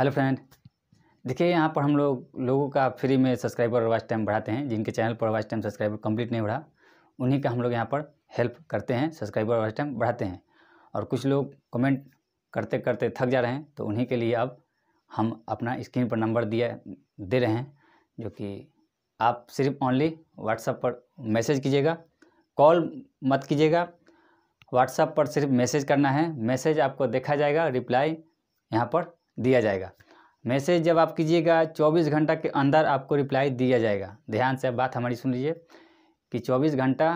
hello friend देखिए यहाँ पर हम लोग लोगों का फ्री में सब्सक्राइबर वाच टाइम बढ़ाते हैं जिनके चैनल पर वाच टाइम सब्सक्राइबर कंप्लीट नहीं बढ़ा उन्हीं का हम लोग यहाँ पर हेल्प करते हैं सब्सक्राइबर वाच टाइम बढ़ाते हैं और कुछ लोग कमेंट करते करते थक जा रहे हैं तो उन्हीं के लिए अब हम अपना स्क्रीन पर नंबर दिया दे रहे हैं जो कि आप सिर्फ ऑनली व्हाट्सअप पर मैसेज कीजिएगा कॉल मत कीजिएगा व्हाट्सअप पर सिर्फ मैसेज करना है मैसेज आपको देखा जाएगा रिप्लाई यहाँ पर दिया जाएगा मैसेज जब आप कीजिएगा 24 घंटा के अंदर आपको रिप्लाई दिया जाएगा ध्यान से बात हमारी सुन लीजिए कि 24 घंटा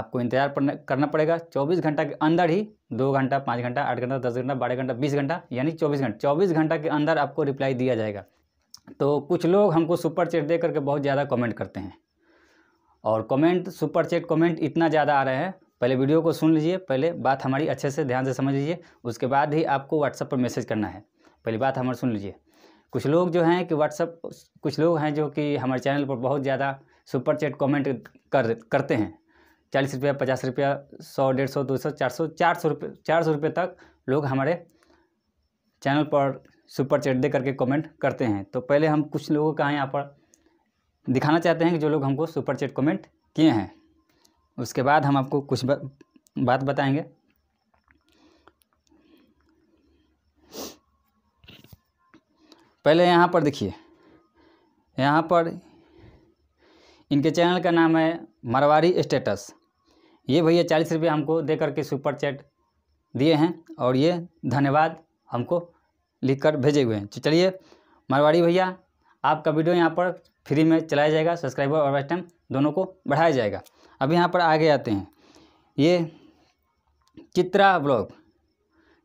आपको इंतजार करना पड़ेगा 24 घंटा के अंदर ही दो घंटा पाँच घंटा आठ घंटा दस घंटा बारह घंटा बीस घंटा यानी चौबीस घंटा चौबीस घंटा के अंदर आपको रिप्लाई दिया जाएगा तो कुछ लोग हमको सुपर चेट दे करके बहुत ज़्यादा कॉमेंट करते हैं और कमेंट सुपर चेट कमेंट इतना ज़्यादा आ रहे हैं पहले वीडियो को सुन लीजिए पहले बात हमारी अच्छे से ध्यान से समझ लीजिए उसके बाद ही आपको व्हाट्सएप पर मैसेज करना है पहली बात हमारे सुन लीजिए कुछ लोग जो हैं कि व्हाट्सअप कुछ लोग हैं जो कि हमारे चैनल पर बहुत ज़्यादा सुपर चैट कमेंट कर करते हैं चालीस रुपया पचास रुपया सौ डेढ़ सौ दो सौ चार सौ चार सौ रुपये चार सौ रुपये तक लोग हमारे चैनल पर सुपर चैट दे करके कमेंट करते हैं तो पहले हम कुछ लोगों का यहाँ पर दिखाना चाहते हैं कि जो लोग हमको सुपर चैट कमेंट किए हैं उसके बाद हम आपको कुछ बा, बात बताएंगे पहले यहाँ पर देखिए यहाँ पर इनके चैनल का नाम है मरवाड़ी स्टेटस ये भैया चालीस रुपये हमको दे करके सुपर चैट दिए हैं और ये धन्यवाद हमको लिख कर भेजे हुए हैं तो चलिए मारवाड़ी भैया आपका वीडियो यहाँ पर फ्री में चलाया जाएगा सब्सक्राइबर और वेस्ट टाइम दोनों को बढ़ाया जाएगा अब यहाँ पर आगे आते हैं ये चित्रा ब्लॉग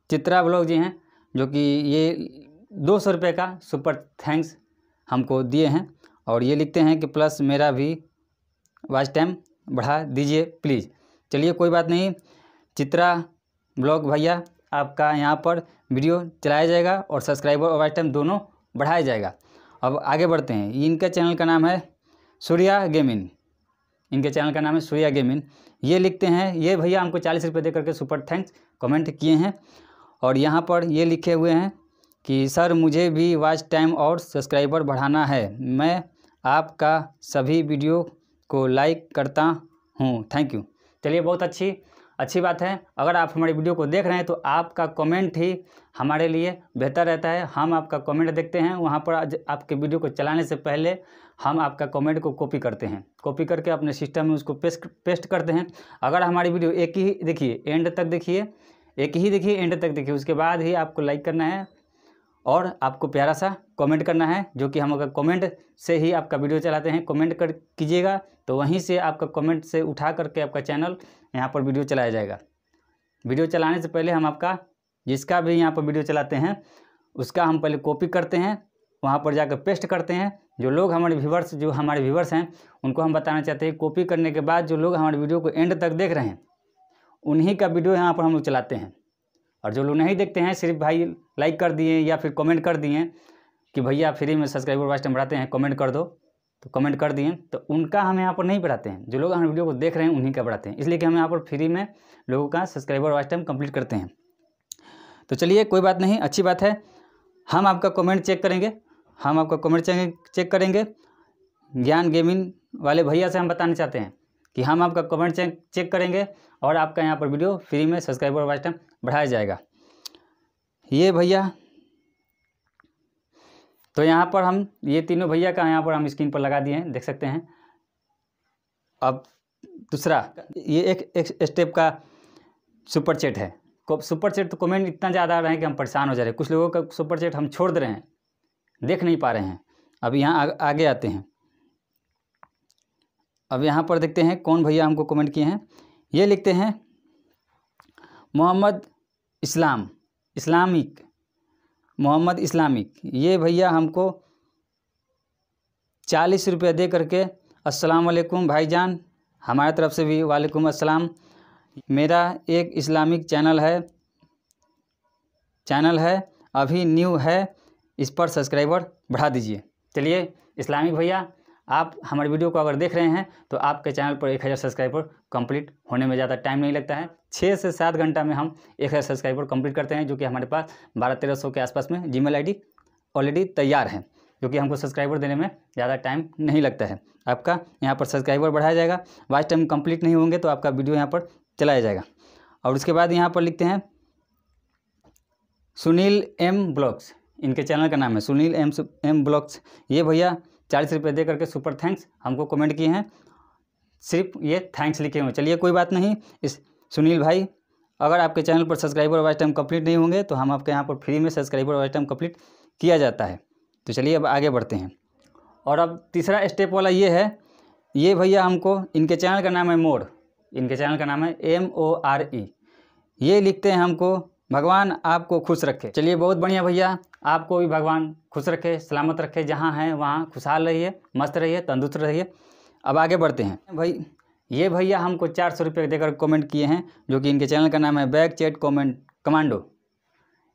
चित्रा ब्लॉग जी हैं जो कि ये दो सौ रुपये का सुपर थैंक्स हमको दिए हैं और ये लिखते हैं कि प्लस मेरा भी वॉच टाइम बढ़ा दीजिए प्लीज़ चलिए कोई बात नहीं चित्रा ब्लॉग भैया आपका यहाँ पर वीडियो चलाया जाएगा और सब्सक्राइबर और वॉच टाइम दोनों बढ़ाया जाएगा अब आगे बढ़ते हैं इनके चैनल का नाम है सूर्या गेमिन इनके चैनल का नाम है सूर्या गेमिन ये लिखते हैं ये भैया हमको चालीस रुपये दे करके सुपर थैंक्स कमेंट किए हैं और यहाँ पर ये लिखे हुए हैं कि सर मुझे भी वॉच टाइम और सब्सक्राइबर बढ़ाना है मैं आपका सभी वीडियो को लाइक करता हूँ थैंक यू चलिए बहुत अच्छी अच्छी बात है अगर आप हमारी वीडियो को देख रहे हैं तो आपका कमेंट ही हमारे लिए बेहतर रहता है हम आपका कमेंट देखते हैं वहाँ पर आपके वीडियो को चलाने से पहले हम आपका कमेंट को कॉपी करते हैं कॉपी करके अपने सिस्टम में उसको पेस्ट पेस्ट करते हैं अगर हमारी वीडियो एक ही देखिए एंड तक देखिए एक ही देखिए एंड तक देखिए उसके बाद ही आपको लाइक करना है और आपको प्यारा सा कमेंट करना है जो कि हम अगर कमेंट से ही आपका वीडियो चलाते हैं कमेंट कर कीजिएगा तो वहीं से आपका कमेंट से उठा करके आपका चैनल यहाँ पर वीडियो चलाया जाएगा वीडियो चलाने से पहले हम आपका जिसका भी यहाँ पर वीडियो चलाते हैं उसका हम पहले कॉपी करते हैं वहाँ पर जाकर पेस्ट करते हैं जो लोग हमारे व्यूवर्स जो हमारे व्यूवर्स हैं उनको हम बताना चाहते हैं कॉपी करने के बाद जो लोग हमारे वीडियो को एंड तक देख रहे हैं उन्हीं का वीडियो यहाँ पर हम लोग चलाते हैं और जो लोग नहीं देखते हैं सिर्फ भाई लाइक कर दिए या फिर कमेंट कर दिए कि भैया फ्री में सब्सक्राइबर वास्ट टाइम बढ़ाते हैं कमेंट कर दो तो कमेंट कर दिए तो उनका हम यहाँ पर नहीं बढ़ाते हैं जो लोग हमारे वीडियो को देख रहे हैं उन्हीं का बढ़ाते हैं इसलिए कि हम यहाँ पर फ्री में लोगों का सब्सक्राइबर वास्ट टाइम कंप्लीट करते हैं तो चलिए कोई बात नहीं अच्छी बात है हम आपका कमेंट चेक करेंगे हम आपका कमेंट चेक करेंगे ज्ञान गेमिंग वाले भैया से हम बताना चाहते हैं कि हम आपका कमेंट चेक करेंगे और आपका यहाँ पर वीडियो फ्री में सब्सक्राइबर वास्ट टाइम बढ़ाया जाएगा ये भैया तो यहाँ पर हम ये तीनों भैया का यहाँ पर हम स्क्रीन पर लगा दिए हैं देख सकते हैं अब दूसरा ये एक एक स्टेप का सुपर चेट है सुपर चेट तो कमेंट इतना ज़्यादा आ रहा है कि हम परेशान हो जा रहे हैं कुछ लोगों का सुपर चेट हम छोड़ दे रहे हैं देख नहीं पा रहे हैं अब यहाँ आगे आते हैं अब यहाँ पर देखते हैं कौन भैया हमको कमेंट किए हैं ये लिखते हैं मोहम्मद इस्लाम इस्लामिक मोहम्मद इस्लामिक ये भैया हमको चालीस रुपये दे करके अस्सलाम वालेकुम भाईजान हमारे तरफ से भी वालेकुम अस्सलाम मेरा एक इस्लामिक चैनल है चैनल है अभी न्यू है इस पर सब्सक्राइबर बढ़ा दीजिए चलिए इस्लामिक भैया आप हमारे वीडियो को अगर देख रहे हैं तो आपके चैनल पर एक हज़ार सब्सक्राइबर कंप्लीट होने में ज़्यादा टाइम नहीं लगता है छः से सात घंटा में हम एक हज़ार सब्सक्राइबर कंप्लीट करते हैं जो कि हमारे पास बारह तेरह सौ के आसपास में जी मेल ऑलरेडी तैयार है जो कि हमको सब्सक्राइबर देने में ज़्यादा टाइम नहीं लगता है आपका यहाँ पर सब्सक्राइबर बढ़ाया जाएगा वाइस टाइम कंप्लीट नहीं होंगे तो आपका वीडियो यहाँ पर चलाया जाएगा और उसके बाद यहाँ पर लिखते हैं सुनील एम ब्लॉग्स इनके चैनल का नाम है सुनील एम एम ब्लॉग्स ये भैया चालीस रुपये दे करके सुपर थैंक्स हमको कमेंट किए हैं सिर्फ ये थैंक्स लिखे हुए चलिए कोई बात नहीं इस सुनील भाई अगर आपके चैनल पर सब्सक्राइबर वाइज टाइम कंप्लीट नहीं होंगे तो हम आपके यहाँ पर फ्री में सब्सक्राइबर वाइज टाइम कंप्लीट किया जाता है तो चलिए अब आगे बढ़ते हैं और अब तीसरा स्टेप वाला ये है ये भैया हमको इनके चैनल का नाम है मोड़ इनके चैनल का नाम है एम ओ आर ई ये लिखते हैं हमको भगवान आपको खुश रखे चलिए बहुत बढ़िया भैया आपको भी भगवान खुश रखे सलामत रखे जहाँ हैं वहाँ खुशहाल रहिए मस्त रहिए तंदुरुस्त रहिए अब आगे बढ़ते हैं भाई ये भैया हमको चार सौ रुपये देकर कमेंट किए हैं जो कि इनके चैनल का नाम है बैक चैट कमेंट कमांडो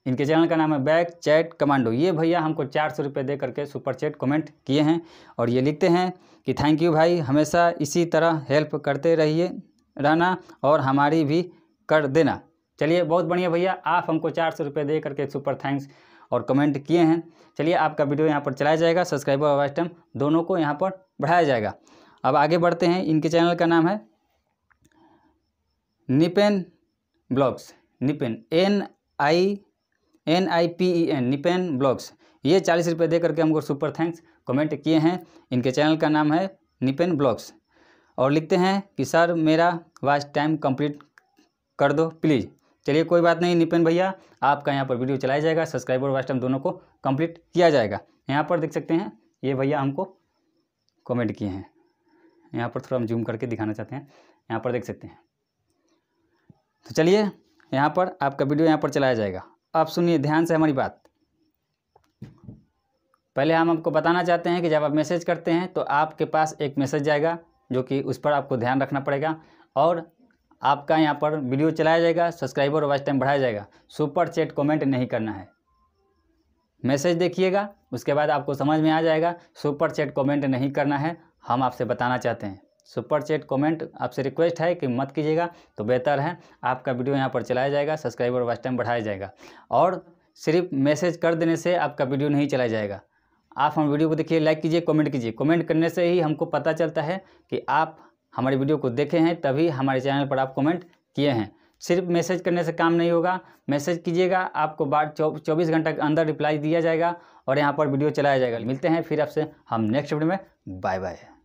इनके चैनल का नाम है बैक चैट कमांडो ये भैया हमको चार सौ रुपये दे करके सुपर चैट कमेंट किए हैं और ये लिखते हैं कि थैंक यू भाई हमेशा इसी तरह हेल्प करते रहिए रहना और हमारी भी कर देना चलिए बहुत बढ़िया भैया आप हमको चार सौ रुपये दे करके सुपर थैंक्स और कमेंट किए हैं चलिए आपका वीडियो यहाँ पर चलाया जाएगा सब्सक्राइबर और वाइस दोनों को यहाँ पर बढ़ाया जाएगा अब आगे बढ़ते हैं इनके चैनल का नाम है Nipen blogs Nipen N I N I P E N Nipen blogs ये चालीस रुपये दे करके हमको सुपर थैंक्स कमेंट किए हैं इनके चैनल का नाम है निपेन ब्लॉग्स और लिखते हैं कि सर मेरा वाच टाइम कंप्लीट कर दो प्लीज़ चलिए कोई बात नहीं निपिन भैया आपका यहाँ पर वीडियो चलाया जाएगा सब्सक्राइब और वास्टम दोनों को कंप्लीट किया जाएगा यहाँ पर देख सकते हैं ये भैया हमको कमेंट किए हैं यहाँ पर थोड़ा हम जूम करके दिखाना चाहते हैं यहाँ पर देख सकते हैं तो चलिए यहाँ पर आपका वीडियो यहाँ पर चलाया जाएगा आप सुनिए ध्यान से हमारी बात पहले हम आपको बताना चाहते हैं कि जब आप मैसेज करते हैं तो आपके पास एक मैसेज जाएगा जो कि उस पर आपको ध्यान रखना पड़ेगा और आपका यहाँ पर वीडियो चलाया जाएगा सब्सक्राइबर और टाइम बढ़ाया जाएगा सुपर चैट कमेंट नहीं करना है मैसेज देखिएगा उसके बाद आपको समझ में आ जाएगा सुपर चैट कमेंट नहीं करना है हम आपसे बताना चाहते हैं सुपर चैट कमेंट आपसे रिक्वेस्ट है कि मत कीजिएगा तो बेहतर है आपका वीडियो यहाँ पर चलाया जाएगा सब्सक्राइबर वॉच टाइम बढ़ाया जाएगा और सिर्फ मैसेज कर देने से आपका वीडियो नहीं चलाया जाएगा आप हम वीडियो को देखिए लाइक कीजिए कमेंट कीजिए कमेंट करने से ही हमको पता चलता है कि आप हमारी वीडियो को देखे हैं तभी हमारे चैनल पर आप कमेंट किए हैं सिर्फ मैसेज करने से काम नहीं होगा मैसेज कीजिएगा आपको बाद चौबीस घंटा के अंदर रिप्लाई दिया जाएगा और यहाँ पर वीडियो चलाया जाएगा मिलते हैं फिर आपसे हम नेक्स्ट वीडियो में बाय बाय